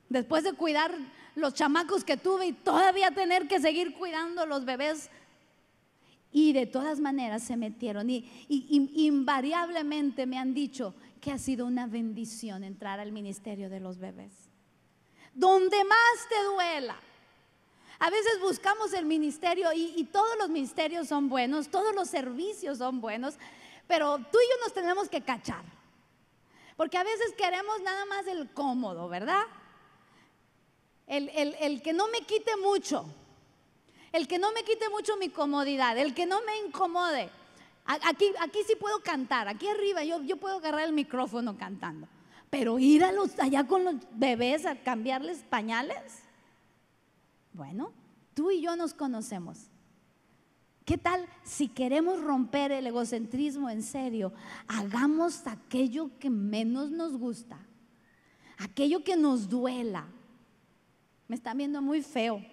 Después de cuidar los chamacos que tuve y todavía tener que seguir cuidando los bebés. Y de todas maneras se metieron. y invariablemente me han dicho, que ha sido una bendición entrar al ministerio de los bebés. Donde más te duela. A veces buscamos el ministerio y, todos los ministerios son buenos, todos los servicios son buenos, pero tú y yo nos tenemos que cachar. Porque a veces queremos nada más el cómodo, ¿verdad? El, el, que no me quite mucho, el que no me quite mucho mi comodidad, el que no me incomode. Aquí, sí puedo cantar, aquí arriba yo, yo puedo agarrar el micrófono cantando. Pero ir allá con los bebés a cambiarles pañales, bueno, tú y yo nos conocemos. ¿Qué tal si queremos romper el egocentrismo en serio? Hagamos aquello que menos nos gusta, aquello que nos duela. Me están viendo muy feo,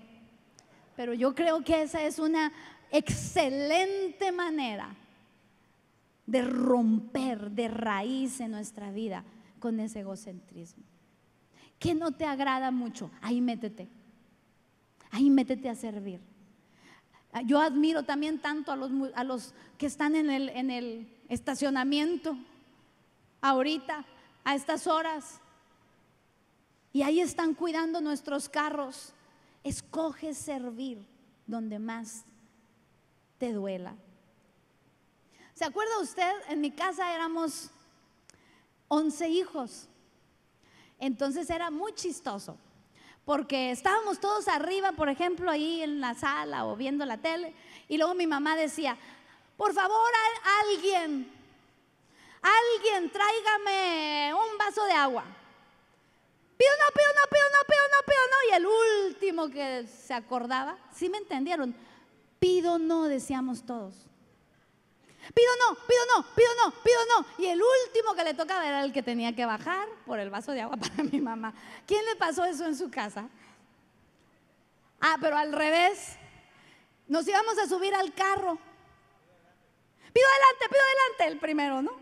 pero yo creo que esa es una excelente manera de romper de raíz en nuestra vida con ese egocentrismo. ¿Qué no te agrada mucho? Ahí métete. Ahí métete a servir. Ah, yo admiro también tanto a los, a los que están en el, en el estacionamiento ahorita, a estas horas. Y ahí están cuidando nuestros carros. Escoge servir donde más te duela. ¿Se acuerda usted? En mi casa éramos 11 hijos. Entonces era muy chistoso, porque estábamos todos arriba, por ejemplo, ahí en la sala o viendo la tele, y luego mi mamá decía, por favor, alguien, alguien, tráigame un vaso de agua. Pido no, pido no, pido no, pido no, pido no. Y el último que se acordaba, sí me entendieron, pido no, decíamos todos. Pido no, pido no, pido no, pido no. Y el último que le tocaba era el que tenía que bajar por el vaso de agua para mi mamá. ¿Quién le pasó eso en su casa? Ah, pero al revés. Nos íbamos a subir al carro. Pido adelante, pido adelante el primero, ¿no?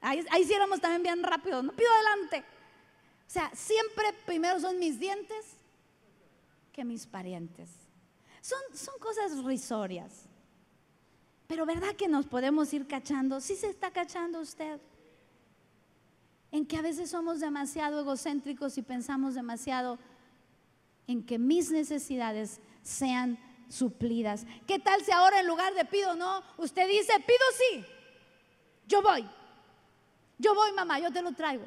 Ahí, ahí sí también bien rápido, ¿no? Pido adelante. O sea, siempre primero son mis dientes que mis parientes. Son, son cosas risorias. Pero ¿verdad que nos podemos ir cachando? Sí se está cachando usted. En que a veces somos demasiado egocéntricos y pensamos demasiado en que mis necesidades sean suplidas. ¿Qué tal si ahora en lugar de pido no, usted dice, pido sí, yo voy, yo voy mamá, yo te lo traigo.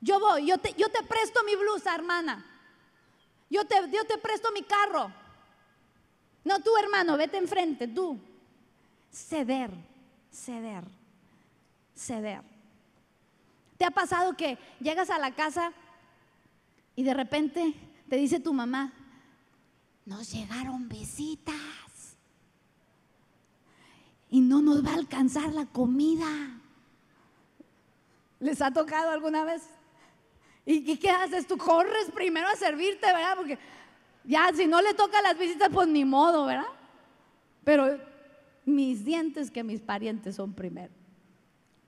Yo voy, yo te, yo te presto mi blusa, hermana. Yo te, yo te presto mi carro. No, tú hermano, vete enfrente, tú. Ceder, ceder, ceder. ¿Te ha pasado que llegas a la casa y de repente te dice tu mamá, nos llegaron visitas y no nos va a alcanzar la comida? ¿Les ha tocado alguna vez? ¿Y qué haces? Tú corres primero a servirte, ¿verdad? Porque ya, si no le toca las visitas, pues ni modo, ¿verdad? Pero mis dientes que mis parientes son primero.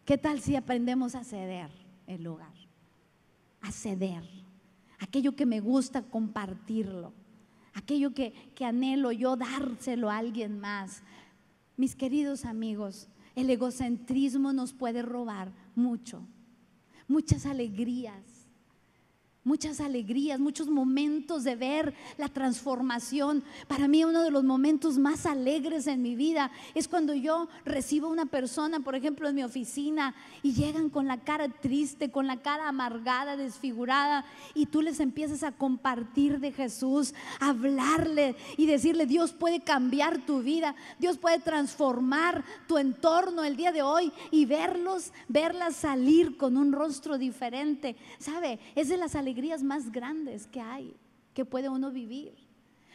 ¿Qué tal si aprendemos a ceder el lugar? A ceder. Aquello que me gusta compartirlo. Aquello que, que anhelo yo dárselo a alguien más. Mis queridos amigos, el egocentrismo nos puede robar mucho. Muchas alegrías muchas alegrías, muchos momentos de ver la transformación. Para mí uno de los momentos más alegres en mi vida es cuando yo recibo una persona, por ejemplo, en mi oficina y llegan con la cara triste, con la cara amargada, desfigurada, y tú les empiezas a compartir de Jesús, a hablarle y decirle, Dios puede cambiar tu vida, Dios puede transformar tu entorno el día de hoy y verlos, verlas salir con un rostro diferente. ¿Sabe? Es de las alegrías más grandes que hay, que puede uno vivir.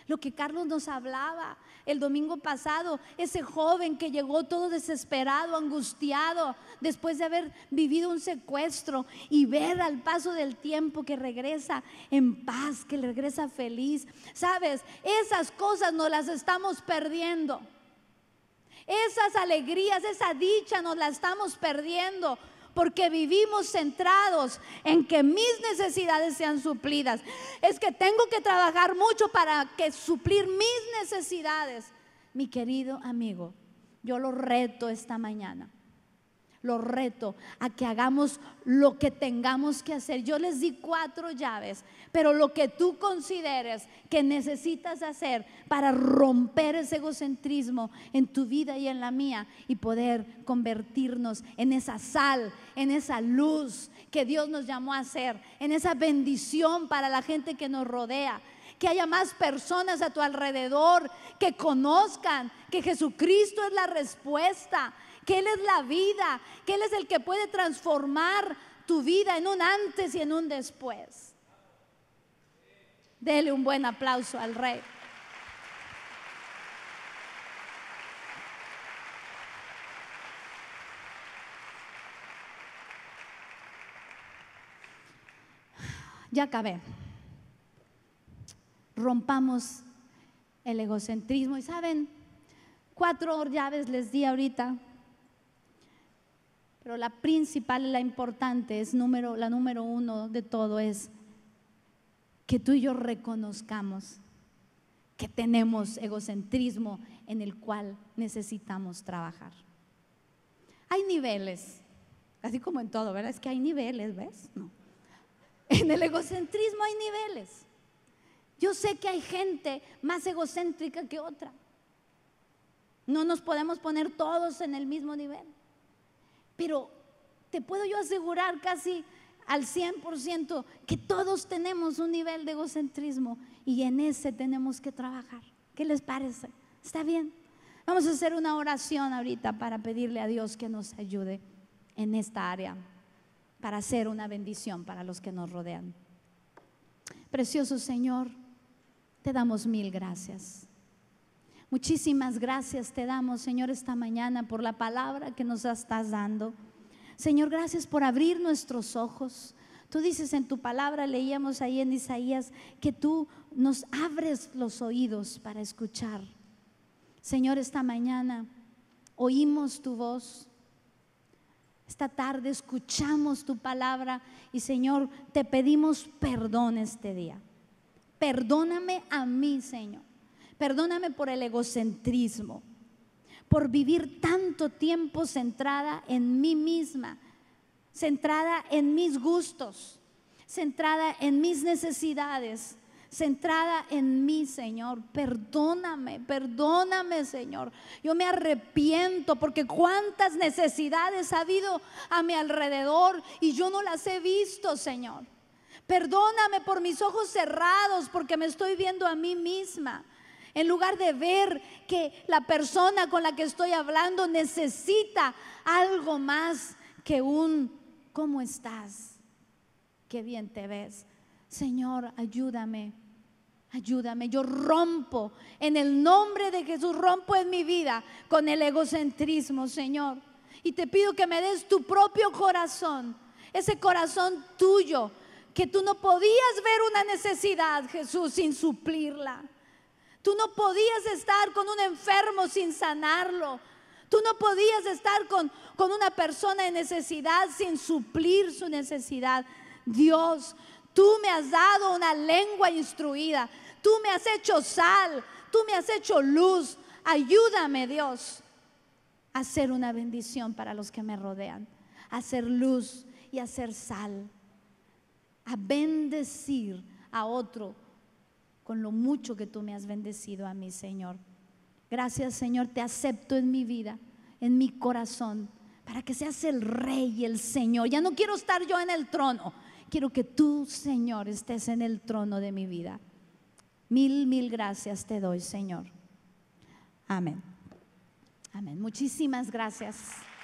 Lo que Carlos nos hablaba el domingo pasado, ese joven que llegó todo desesperado, angustiado, después de haber vivido un secuestro y ver al paso del tiempo que regresa en paz, que regresa feliz. Sabes, esas cosas nos las estamos perdiendo. Esas alegrías, esa dicha nos la estamos perdiendo porque vivimos centrados en que mis necesidades sean suplidas. Es que tengo que trabajar mucho para que suplir mis necesidades. Mi querido amigo, yo lo reto esta mañana los reto a que hagamos lo que tengamos que hacer. Yo les di cuatro llaves, pero lo que tú consideres que necesitas hacer para romper ese egocentrismo en tu vida y en la mía y poder convertirnos en esa sal, en esa luz que Dios nos llamó a ser, en esa bendición para la gente que nos rodea que haya más personas a tu alrededor que conozcan que Jesucristo es la respuesta, que Él es la vida, que Él es el que puede transformar tu vida en un antes y en un después. Dele un buen aplauso al Rey. Ya acabé rompamos el egocentrismo. Y saben, cuatro llaves les di ahorita, pero la principal, la importante, es número, la número uno de todo es que tú y yo reconozcamos que tenemos egocentrismo en el cual necesitamos trabajar. Hay niveles, así como en todo, ¿verdad? Es que hay niveles, ¿ves? En el egocentrismo hay niveles. Yo sé que hay gente más egocéntrica que otra. No nos podemos poner todos en el mismo nivel. Pero te puedo yo asegurar casi al 100% que todos tenemos un nivel de egocentrismo y en ese tenemos que trabajar. ¿Qué les parece? ¿Está bien? Vamos a hacer una oración ahorita para pedirle a Dios que nos ayude en esta área, para hacer una bendición para los que nos rodean. Precioso Señor. Te damos mil gracias. Muchísimas gracias te damos, Señor, esta mañana por la palabra que nos estás dando. Señor, gracias por abrir nuestros ojos. Tú dices en tu palabra, leíamos ahí en Isaías, que tú nos abres los oídos para escuchar. Señor, esta mañana oímos tu voz. Esta tarde escuchamos tu palabra y Señor, te pedimos perdón este día. Perdóname a mí, Señor. Perdóname por el egocentrismo, por vivir tanto tiempo centrada en mí misma, centrada en mis gustos, centrada en mis necesidades, centrada en mí, Señor. Perdóname, perdóname, Señor. Yo me arrepiento porque cuántas necesidades ha habido a mi alrededor y yo no las he visto, Señor. Perdóname por mis ojos cerrados porque me estoy viendo a mí misma. En lugar de ver que la persona con la que estoy hablando necesita algo más que un ¿cómo estás? Qué bien te ves. Señor, ayúdame. Ayúdame, yo rompo en el nombre de Jesús, rompo en mi vida con el egocentrismo, Señor. Y te pido que me des tu propio corazón, ese corazón tuyo que tú no podías ver una necesidad, Jesús, sin suplirla. Tú no podías estar con un enfermo sin sanarlo. Tú no podías estar con, una persona en necesidad sin suplir su necesidad. Dios, tú me has dado una lengua instruida. Tú me has hecho sal. Tú me has hecho luz. Ayúdame, Dios, a ser una bendición para los que me rodean. A ser luz y a ser sal a bendecir a otro con lo mucho que tú me has bendecido a mí, Señor. Gracias, Señor, te acepto en mi vida, en mi corazón, para que seas el rey y el Señor. Ya no quiero estar yo en el trono, quiero que tú, Señor, estés en el trono de mi vida. Mil, mil gracias te doy, Señor. Amén. Amén. Muchísimas gracias.